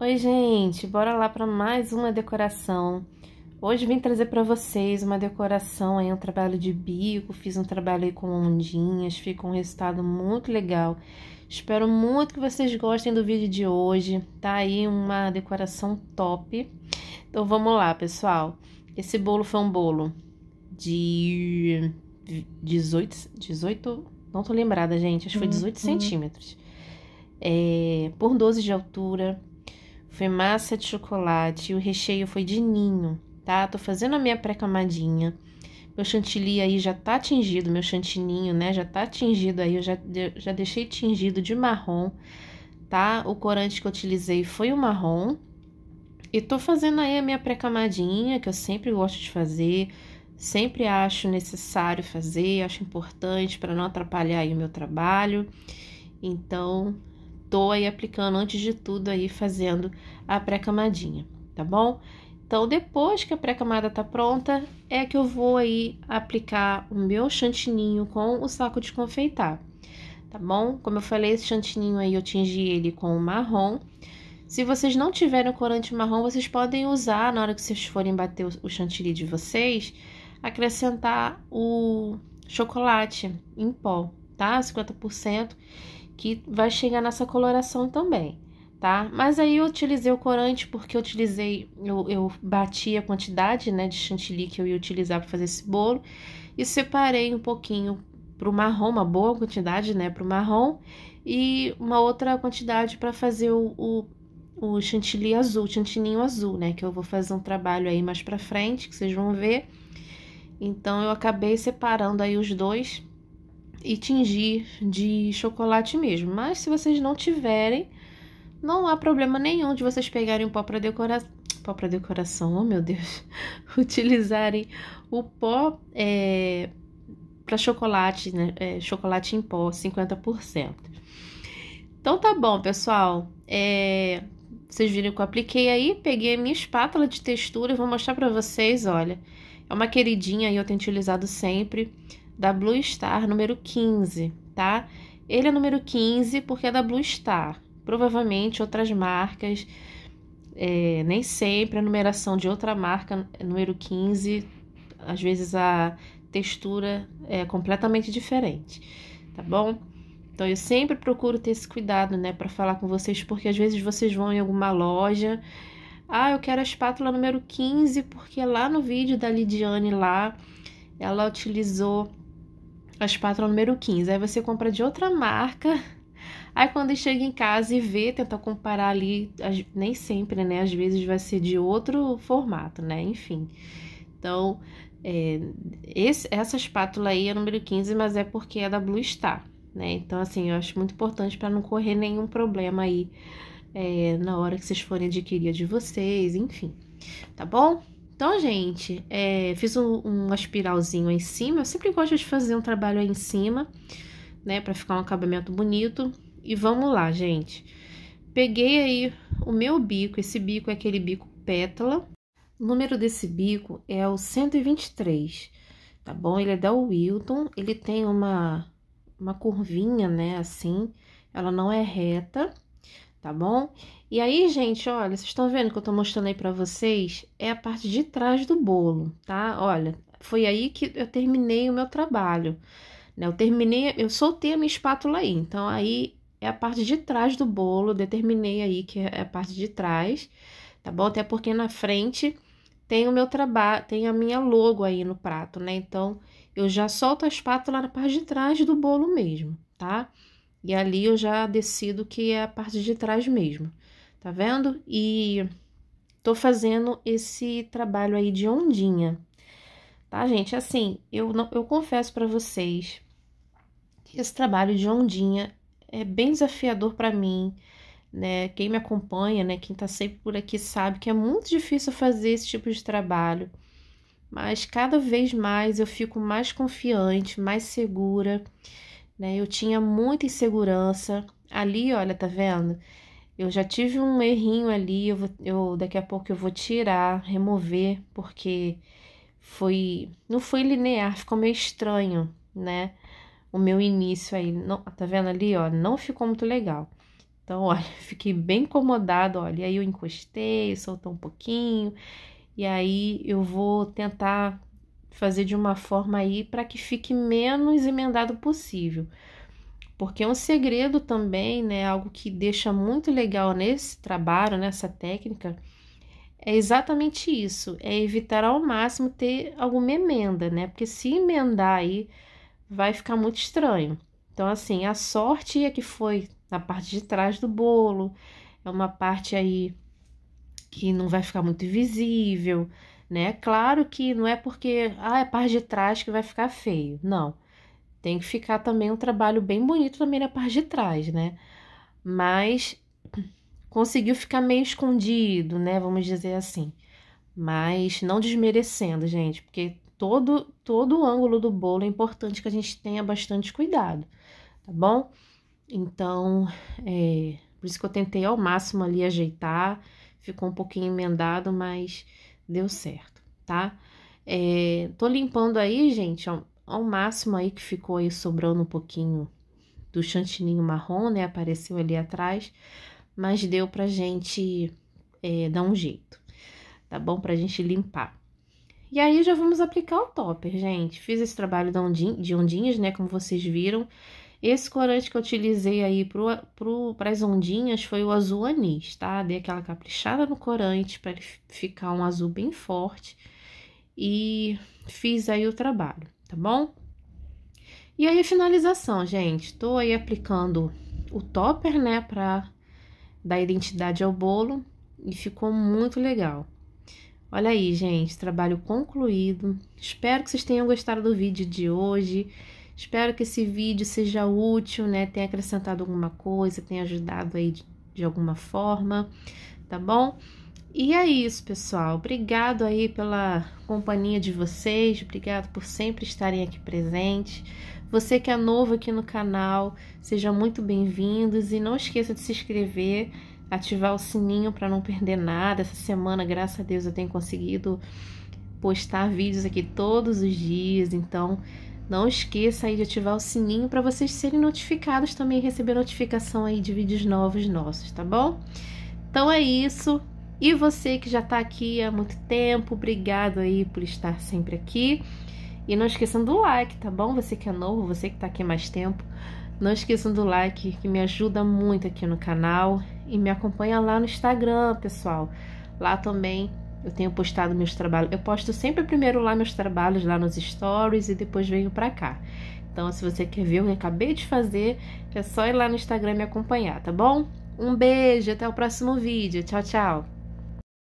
Oi, gente, bora lá para mais uma decoração. Hoje vim trazer para vocês uma decoração aí, um trabalho de bico, fiz um trabalho aí com ondinhas, ficou um resultado muito legal. Espero muito que vocês gostem do vídeo de hoje, tá aí uma decoração top. Então vamos lá, pessoal. Esse bolo foi um bolo de 18, 18, não tô lembrada, gente, acho que foi 18 uhum. centímetros. É, por 12 de altura, foi massa de chocolate e o recheio foi de ninho, tá? Tô fazendo a minha pré-camadinha. Meu chantilly aí já tá tingido, meu chantininho, né? Já tá tingido aí, eu já, já deixei tingido de marrom, tá? O corante que eu utilizei foi o marrom. E tô fazendo aí a minha pré-camadinha, que eu sempre gosto de fazer, sempre acho necessário fazer, acho importante para não atrapalhar aí o meu trabalho. Então, tô aí aplicando antes de tudo aí fazendo a pré-camadinha, tá bom? Então, depois que a pré-camada tá pronta, é que eu vou aí aplicar o meu chantininho com o saco de confeitar, tá bom? Como eu falei, esse chantininho aí eu tingi ele com o marrom. Se vocês não tiverem corante marrom, vocês podem usar na hora que vocês forem bater o chantilly de vocês, acrescentar o chocolate em pó, tá? 50% que vai chegar nessa coloração também, tá? Mas aí eu utilizei o corante porque eu utilizei, eu, eu bati a quantidade, né, de chantilly que eu ia utilizar para fazer esse bolo e separei um pouquinho para o marrom, uma boa quantidade, né, para o marrom, e uma outra quantidade para fazer o, o, o, chantilly azul, chantininho azul, né, que eu vou fazer um trabalho aí mais para frente, que vocês vão ver. Então, eu acabei separando aí os dois e tingir de chocolate mesmo. Mas se vocês não tiverem, não há problema nenhum de vocês pegarem o pó para decoração. Pó para decoração, oh meu Deus! Utilizarem o pó é, para chocolate, né? É, chocolate em pó, 50%. Então tá bom, pessoal. É, vocês viram que eu apliquei aí, peguei a minha espátula de textura vou mostrar para vocês, olha. É uma queridinha aí, eu tenho utilizado sempre da Blue Star número 15, tá? Ele é número 15 porque é da Blue Star. Provavelmente outras marcas, é, nem sempre a numeração de outra marca, número 15, às vezes a textura é completamente diferente, tá bom? Então eu sempre procuro ter esse cuidado, né, para falar com vocês, porque às vezes vocês vão em alguma loja, ah, eu quero a espátula número 15, porque lá no vídeo da Lidiane lá, ela utilizou a espátula número 15. Aí você compra de outra marca. Aí quando chega em casa e vê, tenta comparar ali, nem sempre, né? Às vezes vai ser de outro formato, né? Enfim. Então, é, esse, essa espátula aí é número 15, mas é porque é da Blue Star, né? Então, assim, eu acho muito importante para não correr nenhum problema aí é, na hora que vocês forem adquirir a de vocês, enfim. Tá bom? Então, gente, é, fiz um, um aspiralzinho em cima. Eu sempre gosto de fazer um trabalho aí em cima, né? Pra ficar um acabamento bonito. E vamos lá, gente. Peguei aí o meu bico. Esse bico é aquele bico pétala. O número desse bico é o 123, tá bom? Ele é da Wilton. Ele tem uma, uma curvinha, né? Assim, ela não é reta tá bom? E aí, gente, olha, vocês estão vendo que eu tô mostrando aí pra vocês? É a parte de trás do bolo, tá? Olha, foi aí que eu terminei o meu trabalho, né? Eu terminei, eu soltei a minha espátula aí, então aí é a parte de trás do bolo, determinei aí que é a parte de trás, tá bom? Até porque na frente tem o meu trabalho, tem a minha logo aí no prato, né? Então, eu já solto a espátula na parte de trás do bolo mesmo, tá? Tá? E ali eu já decido que é a parte de trás mesmo, tá vendo? E tô fazendo esse trabalho aí de ondinha, tá, gente? Assim, eu, não, eu confesso para vocês que esse trabalho de ondinha é bem desafiador para mim, né? Quem me acompanha, né? Quem tá sempre por aqui sabe que é muito difícil fazer esse tipo de trabalho, mas cada vez mais eu fico mais confiante, mais segura né? Eu tinha muita insegurança. Ali, olha, tá vendo? Eu já tive um errinho ali, eu, vou, eu daqui a pouco eu vou tirar, remover, porque foi não foi linear, ficou meio estranho, né? O meu início aí, não, tá vendo ali, ó, não ficou muito legal. Então, olha, fiquei bem incomodado, olha, e aí eu encostei, soltou um pouquinho, e aí eu vou tentar fazer de uma forma aí para que fique menos emendado possível. Porque é um segredo também, né, algo que deixa muito legal nesse trabalho, nessa técnica, é exatamente isso, é evitar ao máximo ter alguma emenda, né? Porque se emendar aí vai ficar muito estranho. Então assim, a sorte é que foi na parte de trás do bolo, é uma parte aí que não vai ficar muito visível, né? Claro que não é porque ah, é parte de trás que vai ficar feio. Não. Tem que ficar também um trabalho bem bonito também na parte de trás, né? Mas conseguiu ficar meio escondido, né? Vamos dizer assim. Mas não desmerecendo, gente, porque todo todo o ângulo do bolo é importante que a gente tenha bastante cuidado, tá bom? Então, é, por isso que eu tentei ao máximo ali ajeitar, ficou um pouquinho emendado, mas deu certo, tá? É, tô limpando aí, gente, ao, ao máximo aí que ficou aí sobrando um pouquinho do chantininho marrom, né? Apareceu ali atrás, mas deu pra gente é, dar um jeito, tá bom? Pra gente limpar. E aí já vamos aplicar o topper, gente. Fiz esse trabalho de ondinhas, né? Como vocês viram. Esse corante que eu utilizei aí para as ondinhas foi o azul anis, tá? Dei aquela caprichada no corante para ele ficar um azul bem forte e fiz aí o trabalho, tá bom? E aí a finalização, gente. Tô aí aplicando o topper, né, para dar identidade ao bolo e ficou muito legal. Olha aí, gente, trabalho concluído. Espero que vocês tenham gostado do vídeo de hoje. Espero que esse vídeo seja útil, né? Tenha acrescentado alguma coisa, tenha ajudado aí de, de alguma forma, tá bom? E é isso, pessoal. Obrigado aí pela companhia de vocês, obrigado por sempre estarem aqui presentes. Você que é novo aqui no canal, sejam muito bem-vindos e não esqueça de se inscrever, ativar o sininho para não perder nada. Essa semana, graças a Deus, eu tenho conseguido postar vídeos aqui todos os dias, então não esqueça aí de ativar o sininho para vocês serem notificados também e receber notificação aí de vídeos novos nossos, tá bom? Então é isso. E você que já está aqui há muito tempo, obrigado aí por estar sempre aqui. E não esqueçam do like, tá bom? Você que é novo, você que está aqui mais tempo, não esqueçam do like, que me ajuda muito aqui no canal. E me acompanha lá no Instagram, pessoal. Lá também eu tenho postado meus trabalhos. Eu posto sempre primeiro lá meus trabalhos, lá nos stories, e depois venho pra cá. Então, se você quer ver o que eu acabei de fazer, é só ir lá no Instagram me acompanhar, tá bom? Um beijo, até o próximo vídeo. Tchau, tchau!